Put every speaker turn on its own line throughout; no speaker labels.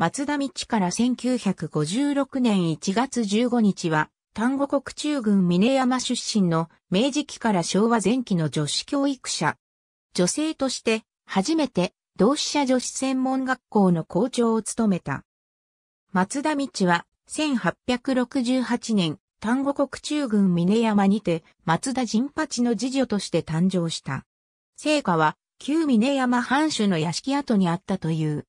松田道から1956年1月15日は、丹後国中軍峰山出身の明治期から昭和前期の女子教育者。女性として、初めて同志社女子専門学校の校長を務めた。松田道は、1868年、丹後国中軍峰山にて、松田陣八の次女として誕生した。成果は、旧峰山藩主の屋敷跡にあったという。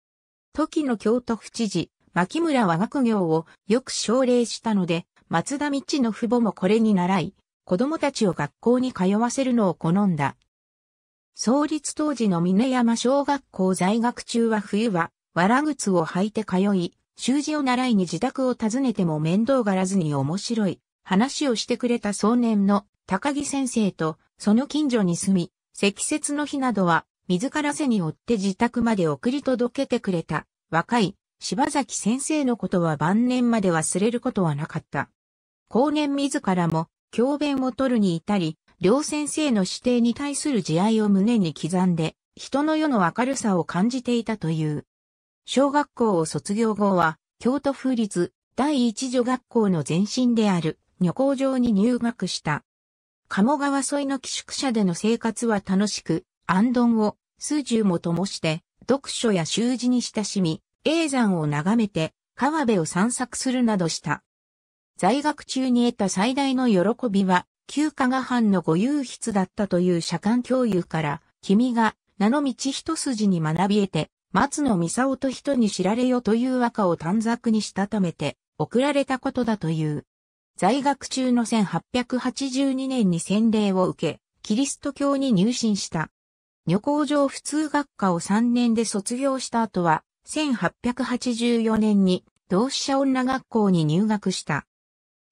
時の京都府知事、牧村和学業をよく奨励したので、松田道の父母もこれに習い、子供たちを学校に通わせるのを好んだ。創立当時の峰山小学校在学中は冬は、藁靴を履いて通い、習字を習いに自宅を訪ねても面倒がらずに面白い話をしてくれた壮年の高木先生と、その近所に住み、積雪の日などは自ら背に追って自宅まで送り届けてくれた、若い、柴崎先生のことは晩年まで忘れることはなかった。後年自らも、教鞭を取るに至り、両先生の指定に対する慈愛を胸に刻んで、人の世の明るさを感じていたという。小学校を卒業後は、京都府立第一女学校の前身である女工場に入学した。鴨川沿いの寄宿舎での生活は楽しく、安頓を数十もともして、読書や習字に親しみ、永山を眺めて、川辺を散策するなどした。在学中に得た最大の喜びは、旧加賀藩のご有筆だったという社官教諭から、君が名の道一筋に学び得て、松野美夫と人に知られよという和歌を短冊にしたためて、送られたことだという。在学中の1882年に洗礼を受け、キリスト教に入信した。女工場普通学科を3年で卒業した後は、1884年に同志社女学校に入学した。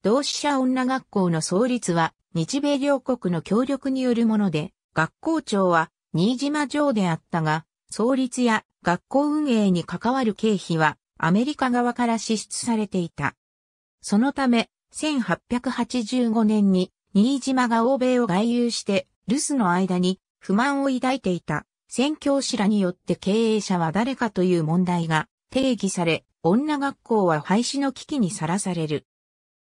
同志社女学校の創立は日米両国の協力によるもので、学校長は新島城であったが、創立や学校運営に関わる経費はアメリカ側から支出されていた。そのため、1885年に新島が欧米を外遊して留守の間に不満を抱いていた宣教師らによって経営者は誰かという問題が定義され、女学校は廃止の危機にさらされる。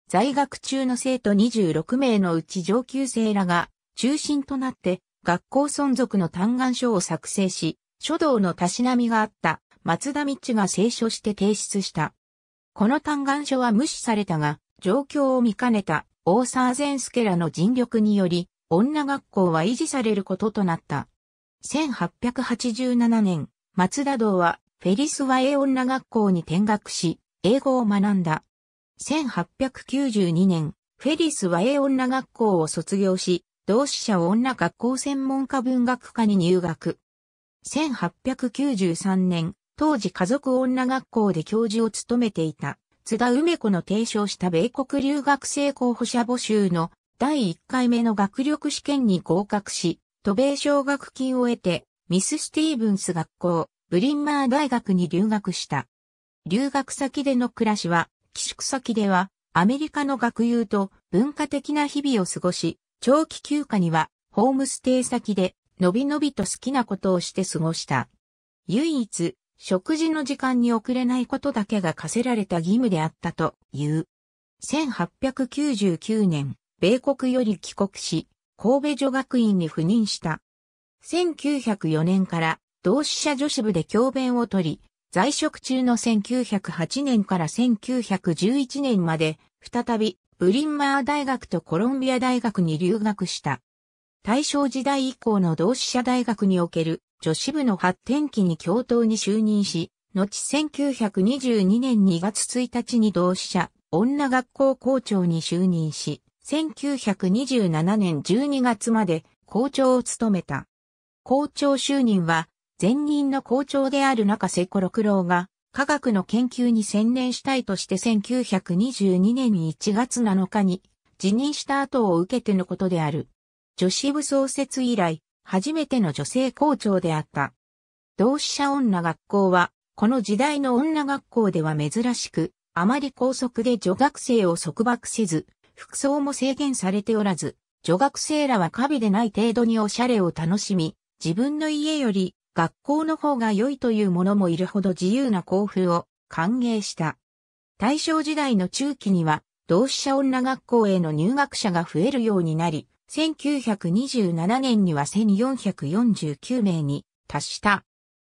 在学中の生徒26名のうち上級生らが中心となって学校存続の嘆願書を作成し、書道のたしなみがあった松田道が聖書して提出した。この嘆願書は無視されたが、状況を見かねた大沢善介らの尽力により、女学校は維持されることとなった。1887年、松田道はフェリスワエ女学校に転学し、英語を学んだ。1892年、フェリスワエ女学校を卒業し、同志社女学校専門家文学科に入学。1893年、当時家族女学校で教授を務めていた、津田梅子の提唱した米国留学生候補者募集の第1回目の学力試験に合格し、渡米奨学金を得て、ミス・スティーブンス学校、ブリンマー大学に留学した。留学先での暮らしは、寄宿先では、アメリカの学友と文化的な日々を過ごし、長期休暇には、ホームステイ先で、のびのびと好きなことをして過ごした。唯一、食事の時間に遅れないことだけが課せられた義務であったという。1899年、米国より帰国し、神戸女学院に赴任した。1904年から同志社女子部で教鞭を取り、在職中の1908年から1911年まで、再びブリンマー大学とコロンビア大学に留学した。大正時代以降の同志社大学における女子部の発展期に教頭に就任し、後1922年2月1日に同志社女学校校長に就任し、1927年12月まで校長を務めた。校長就任は、前任の校長である中瀬古六郎が、科学の研究に専念したいとして1922年1月7日に辞任した後を受けてのことである。女子部創設以来、初めての女性校長であった。同志社女学校は、この時代の女学校では珍しく、あまり高速で女学生を束縛せず、服装も制限されておらず、女学生らはカビでない程度におしゃれを楽しみ、自分の家より学校の方が良いという者もいるほど自由な交付を歓迎した。大正時代の中期には、同志社女学校への入学者が増えるようになり、1927年には1449名に達した。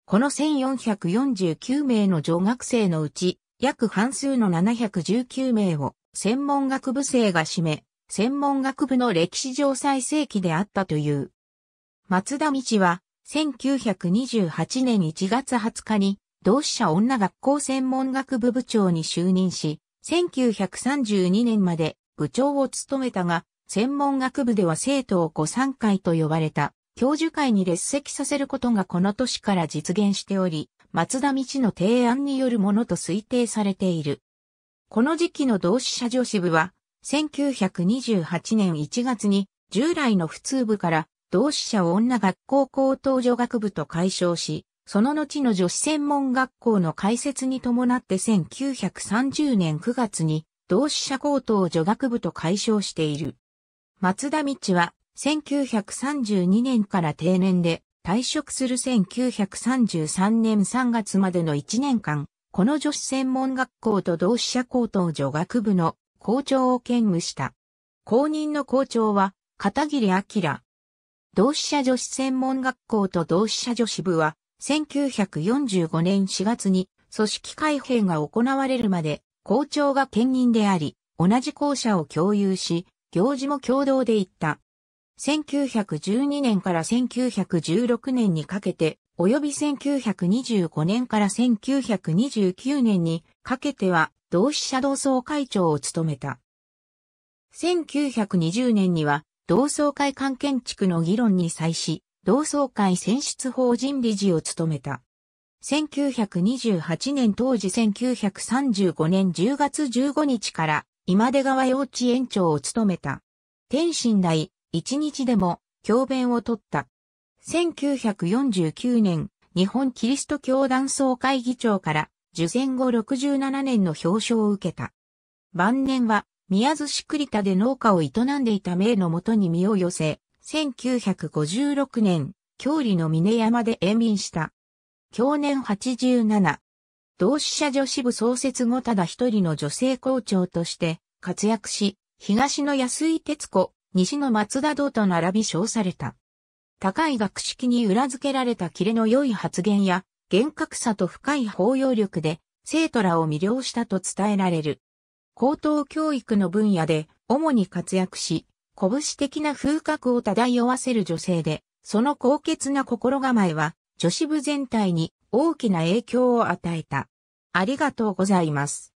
この1449名の女学生のうち、約半数の719名を専門学部生が占め、専門学部の歴史上最盛期であったという。松田道は、1928年1月20日に、同志社女学校専門学部部長に就任し、1932年まで部長を務めたが、専門学部では生徒を御参会と呼ばれた、教授会に列席させることがこの年から実現しており、松田道の提案によるものと推定されている。この時期の同志社女子部は、1928年1月に従来の普通部から同志社女学校高等女学部と解消し、その後の女子専門学校の開設に伴って1930年9月に同志社高等女学部と解消している。松田道は1932年から定年で退職する1933年3月までの1年間、この女子専門学校と同志社高等女学部の校長を兼務した。公認の校長は片桐明。同志社女子専門学校と同志社女子部は、1945年4月に組織改編が行われるまで校長が兼任であり、同じ校舎を共有し、行事も共同で行った。1912年から1916年にかけて、及び1925年から1929年にかけては、同志社同窓会長を務めた。1920年には、同窓会関建築の議論に際し、同窓会選出法人理事を務めた。1928年当時1935年10月15日から今出川幼稚園長を務めた。天津大一日でも教鞭を取った。1949年、日本キリスト教団総会議長から受選後67年の表彰を受けた。晩年は宮津市栗田で農家を営んでいた名のもとに身を寄せ、1956年、郷里の峰山で延民した。去年87、同志社女子部創設後ただ一人の女性校長として活躍し、東野安井哲子西の松田堂と並び称された。高い学識に裏付けられたキレの良い発言や、厳格さと深い包容力で、生徒らを魅了したと伝えられる。高等教育の分野で、主に活躍し、拳的な風格を漂わせる女性で、その高潔な心構えは、女子部全体に大きな影響を与えた。ありがとうございます。